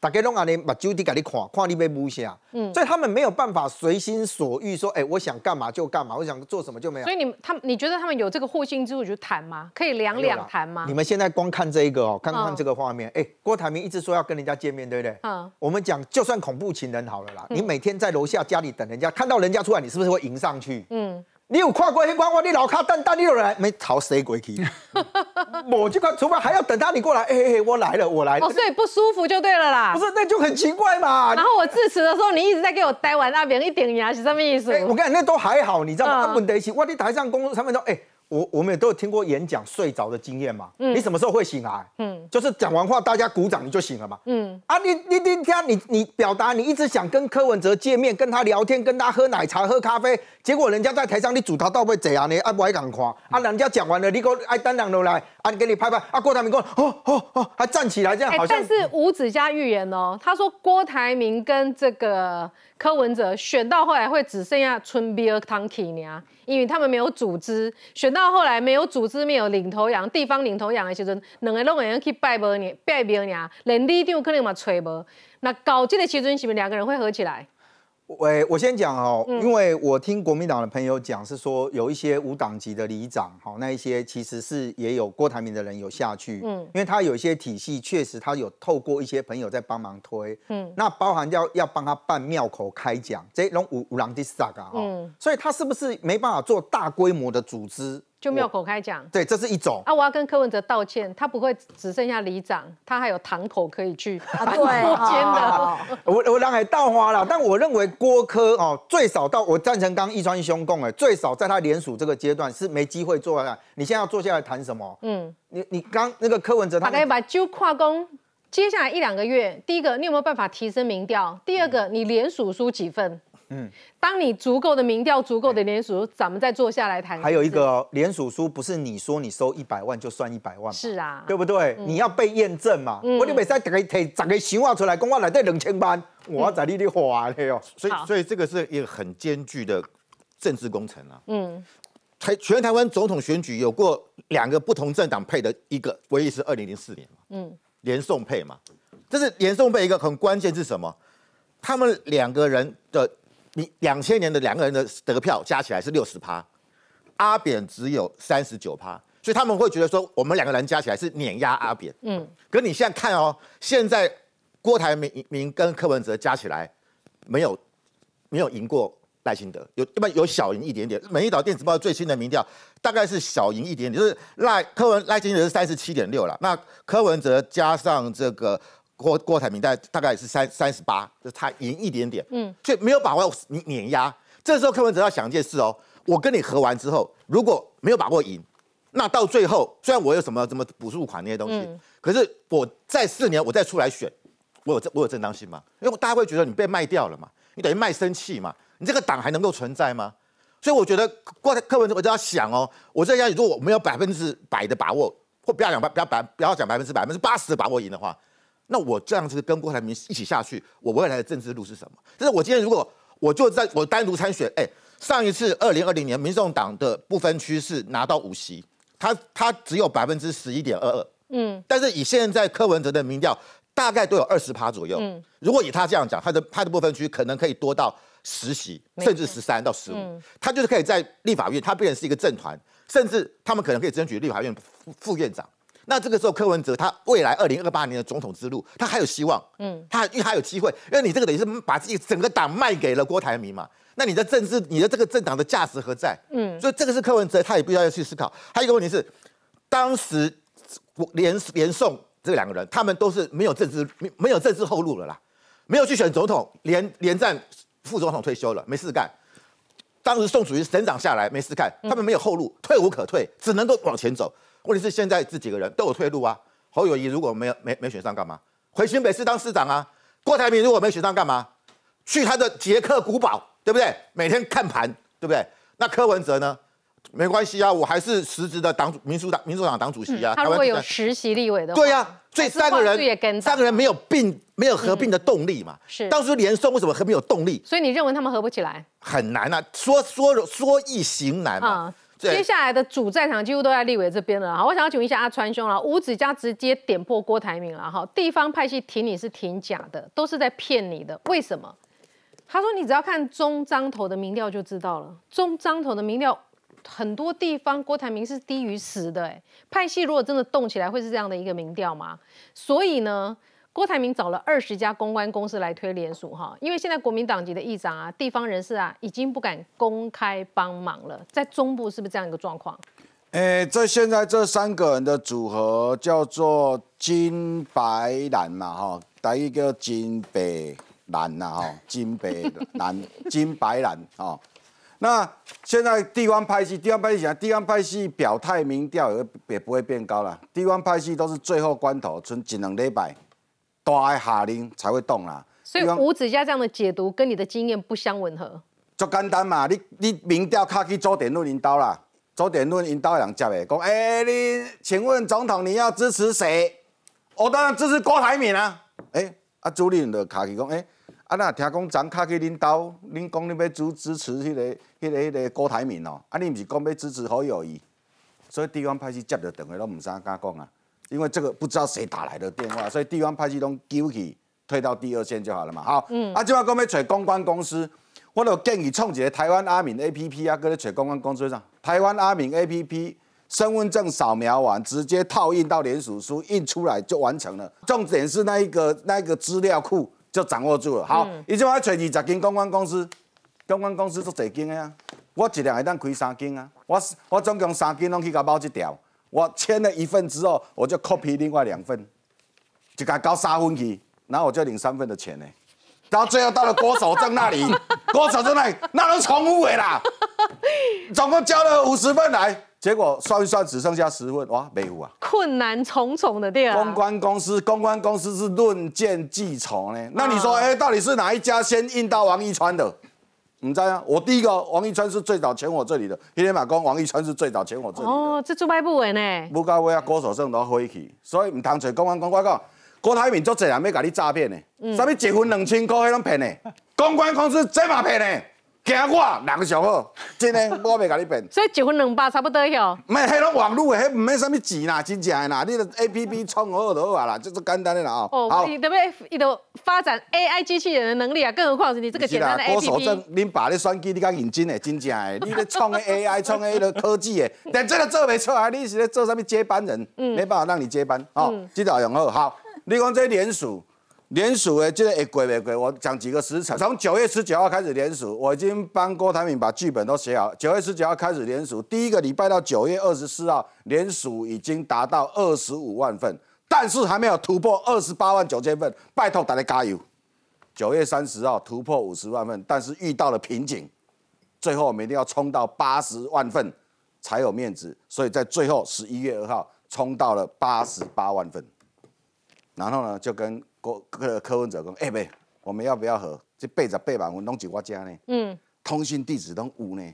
大家侬安尼把酒滴给你看，看你被摸嗯，所以他们没有办法随心所欲说，哎，我想干嘛就干嘛，我想做什么就没有。所以
你他，你觉得他们有这个互信之后就谈吗？可以两两谈吗？你们
现在光看这一个哦，看看这个画面，哎，郭台铭一直说要跟人家见面，对不对？嗯，我们讲就算恐怖情人好了啦，你每天在楼下家里等人家，看到人家出来，你是不是会迎上去？嗯。你有跨过天关，我你老卡蛋蛋，你有人来没逃谁鬼去？我 这看，除非还要等他你过来，哎哎哎，我来了，我来。哦，
以不舒服就对了啦。不是，那就很奇怪嘛。然后我致辞的时候，你一直在给我待完那边一点牙，是什么意思？我跟你讲，那都还好，你知道吗？他混在一起，我你
台上工作三分钟，哎。我我们也都有听过演讲睡着的经验嘛。嗯，你什么时候会醒来？嗯，就是讲完话大家鼓掌你就醒了嘛。嗯，啊你你你听你你表达你一直想跟柯文哲见面，跟他聊天，跟他喝奶茶喝咖啡，结果人家在台上你主他到会怎样呢？啊我爱敢夸啊？人家讲完了你我爱单人楼来啊给你拍拍啊郭台铭给我哦哦哦还站起来这样好像。但是
吴子嘉预言哦，他说郭台铭跟这个柯文哲选到后来会只剩下春比尔汤 k e 因为他们没有组织选。到后来没有组织，没有领头羊，地方领头羊的时阵，两个拢会去拜庙呢，拜庙呢，连里长可能嘛找无。那搞这个时阵，是不，两个人会合起来？
我我先讲哦，因为我听国民党的朋友讲是说，有一些无党籍的里长哈，那一些其实是也有郭台铭的人有下去，嗯，因为他有一些体系，确实他有透过一些朋友在帮忙推，嗯，那包含要要帮他办庙口开讲这种五五郎 disag 哈，嗯，所以他是不是没办法做大规模的组织？
就有口开讲，对，这是一种啊。我要跟柯文哲道歉，他不会只剩下里长，他还有堂口可以去对坚的。
我我让海倒花了，但我认为郭科哦，最少到我赞成刚一川兄共哎，最少在他联署这个阶段是没机会坐下来。你现在要坐下来谈什么？嗯，你你刚那个柯文哲他，大概
把就跨工，接下来一两个月，第一个你有没有办法提升民调？第二个你连署输几份？嗯，当你足够的民调，足够的联署，咱们再坐下来谈。还有一个
联署书，不是你说你收一百万就算一百万吗？是啊，对不对？你要被验证嘛。我你次使个提，怎个想话出来？讲我来对两千班，我要在你里
花的哦。所以，所以这个是一个很艰巨的政治工程啊。嗯，台全台湾总统选举有过两个不同政党配的一个，唯一是二零零四年嘛。嗯，连送配嘛，这是连送配一个很关键是什么？他们两个人的。你两千年的两个人的得票加起来是六十趴，阿扁只有三十九趴，所以他们会觉得说我们两个人加起来是碾压阿扁。嗯，可你现在看哦，现在郭台铭铭跟柯文哲加起来没有没有赢过赖清德，有不有小赢一点点？《美丽岛电子报》最新的民调大概是小赢一点点，就是赖柯文赖清德是三十七点六了，那柯文哲加上这个。郭郭台铭大大概也是三三十八，就差赢一点点，嗯，以没有把握你碾压。这时候柯文哲要想一件事哦，我跟你合完之后，如果没有把握赢，那到最后虽然我有什么什么补助款那些东西，可是我在四年我再出来选，我有我有正当性吗？因为大家会觉得你被卖掉了嘛，你等于卖身契嘛，你这个党还能够存在吗？所以我觉得，过在柯文哲我就要想哦，我在家里如果我没有百分之百的把握，或不要讲百不要百不要讲百分之百分之八十的把握赢的话。那我这样子跟郭台铭一起下去，我未来的政治路是什么？就是我今天如果我就在我单独参选，哎，上一次二零二零年，民众党的不分区是拿到五席，他他只有百分之十一点二二，嗯，但是以现在柯文哲的民调，大概都有二十趴左右，嗯，如果以他这样讲，他的他的部分区可能可以多到十席，甚至十三到十五，他就是可以在立法院，他变成是一个政团，甚至他们可能可以争取立法院副副院长。那这个时候，柯文哲他未来二零二八年的总统之路，他还有希望，嗯，他因为还有机会，因为你这个于是把自己整个党卖给了郭台铭嘛，那你的政治，你的这个政党的价值何在？嗯，所以这个是柯文哲他也不需要去思考。还有一个问题是，当时我连连宋这两个人，他们都是没有政治、没没有政治后路了啦，没有去选总统，连连战副总统退休了，没事干。当时宋楚瑜省长下来没事干，他们没有后路，退无可退，只能够往前走。问题是现在这几个人都有退路啊。侯友谊如果没没没选上，干嘛回新北市当市长啊？郭台铭如果没选上，干嘛去他的捷克古堡，对不对？每天看盘，对不对？那柯文哲呢？没关系啊，我还是实职的党主民主党民主党党主席啊。他会有实
习立委的。对呀，所以三个人三个人
没有并没有合并的动力嘛。是当初连送为什么合并有动力？
所以你认为他们合不起来？
很难啊，说说说易行难嘛。
接下来的主战场几乎都在立委这边了。好，我想要请问一下阿川兄了，五指家直接点破郭台铭了哈，地方派系挺你是挺假的，都是在骗你的。为什么？他说你只要看中彰投的民调就知道了，中彰投的民调很多地方郭台铭是低于十的，派系如果真的动起来会是这样的一个民调吗？所以呢？郭台铭找了二十家公关公司来推联署，哈，因为现在国民党籍的议长啊、地方人士啊，已经不敢公开帮忙了。在中部是不是这样一个状况？
哎，这现在这三个人的组合叫做金白蓝嘛，哈，第一个金白蓝呐，哈，金白蓝，金白蓝，哈。那现在地方派系，地方派系讲，地方派系表态民调也也不会变高了。地方派系都是最后关头，存一两礼拜。大的下令才会动啦，所以吴
子嘉这样的解读跟你的经验不相吻合。
足简单嘛，你你民调卡去做点论引导啦，做点论引导人接诶讲哎你请问总统你要支持谁？我当然支持郭台铭啦。哎啊主任就卡去讲哎，啊那听讲咱卡去领导，恁讲恁要支支持迄个迄个迄个郭台铭哦，啊恁毋是讲要支持侯友谊，所以地方派系接就等下都毋啥敢讲啊。因为这个不知道谁打来的电话，所以地方派系都丢弃，退到第二线就好了嘛。好，啊，这下讲要找公关公司，我都建议创一个台湾阿敏 APP 啊，搁在找公关公司上。台湾阿敏 APP 身份证扫描完，直接套印到联署书，印出来就完成了。重点是那一个那一个资料库就掌握住了。好，一这下找二十间公关公司，公关公司都几间啊？我一量下当开三间啊？我我总共三间拢去甲包一条。我签了一份之后，我就 copy 另外两份，就他交三分钱，然后我就领三分的钱呢。然后最后到了郭守正那里，郭守正那里那都重污的啦，总共交了五十份来，结果算一算只剩下十份，哇，没污啊！
困难重重的啊。公
关公司，公关公司是论件计酬呢。那你说，哎，到底是哪一家先印到王一川的？唔知啊，我第一个王一川是最早前我这里的，一天马工王一川是最早前我这里的。
哦，这做歹不稳呢。
不干我啊，郭手胜都欢去，所以唔通找公关公关讲，郭台铭足济人要甲你诈骗呢，啥物结婚两千块，迄拢骗呢，公关公司侪嘛骗呢。惊我，人上好，真的，我袂甲你变。
所以一分两百差不多哟。
没，迄拢网络，诶，迄唔免啥物字啦，真正诶啦，你著 A P P 创好就好啦，就是简单的啦。哦，好，特
别 F 一发展 A I 机器人的能力啊，更何况是你这个简单的 A P P。我保证，
恁爸咧算计你较认真诶，真正诶，你咧创 A I，创诶了科技诶，但这个做未出来，你是咧做啥物接班人？嗯，没办法让你接班，吼，知道用好。好，你讲这人数。连署的这个会过会过。我讲几个时辰，从九月十九号开始连署，我已经帮郭台铭把剧本都写好。九月十九号开始连署，第一个礼拜到九月二十四号，连署已经达到二十五万份，但是还没有突破二十八万九千份。拜托大家加油。九月三十号突破五十万份，但是遇到了瓶颈。最后我们一定要冲到八十万份才有面子，所以在最后十一月二号冲到了八十八万份。然后呢，就跟郭、跟柯文哲讲：“哎，不，我们要不要和？这备着八万？我拢是我家呢。嗯，通讯地址拢有呢。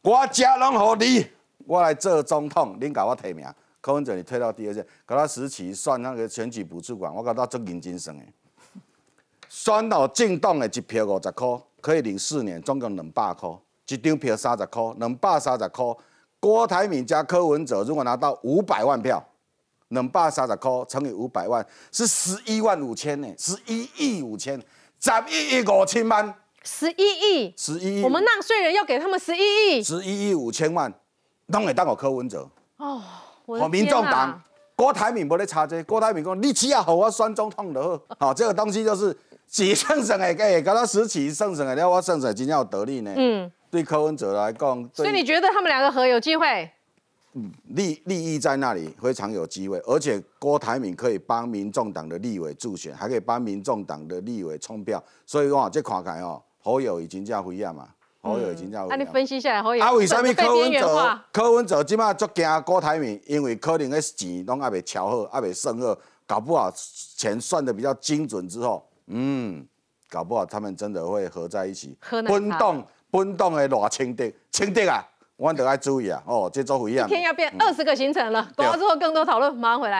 我家拢好你，我来做总统，您给我提名。柯文哲，你退到第二线。可拉实期算那个选举补助款，我感到足认真生的。选到进党的一票五十块，可以领四年，总共两百块。一张票三十块，两百三十块。郭台铭加柯文哲如果拿到五百万票。”两百三十块乘以五百万是十一万五千呢，十一亿五千，十一亿五千万，
十一亿，
十一亿，我们纳
税人要给他们十一亿，十
一亿五千万，当然当我柯文哲
哦，我民众党
郭台铭不咧插这，郭台铭讲你只要好，我选总统的 好，这个东西就是几胜胜诶，给搞到十几胜胜诶，了我胜省今天有得利呢，嗯，对柯文哲来讲，所以你
觉得他们两个合有机会？
利利益在那里，非常有机会，而且郭台铭可以帮民众党的立委助选，还可以帮民众党的立委冲票，所以话，这看起来哦，好友已经这样回啊，嘛，好友已经这样。那你
分析下来，友。啊，为什么柯文哲？
柯文哲即马足惊郭台铭，因为柯林的钱拢还未巧好，还未算好，搞不好钱算的比较精准之后，嗯，搞不好他们真的会合在一起，分动分动的偌清敌，清敌啊！我得爱注意啊！哦，这周回议啊，天要变二
十个行程了，过了之后更多讨论，马上回来。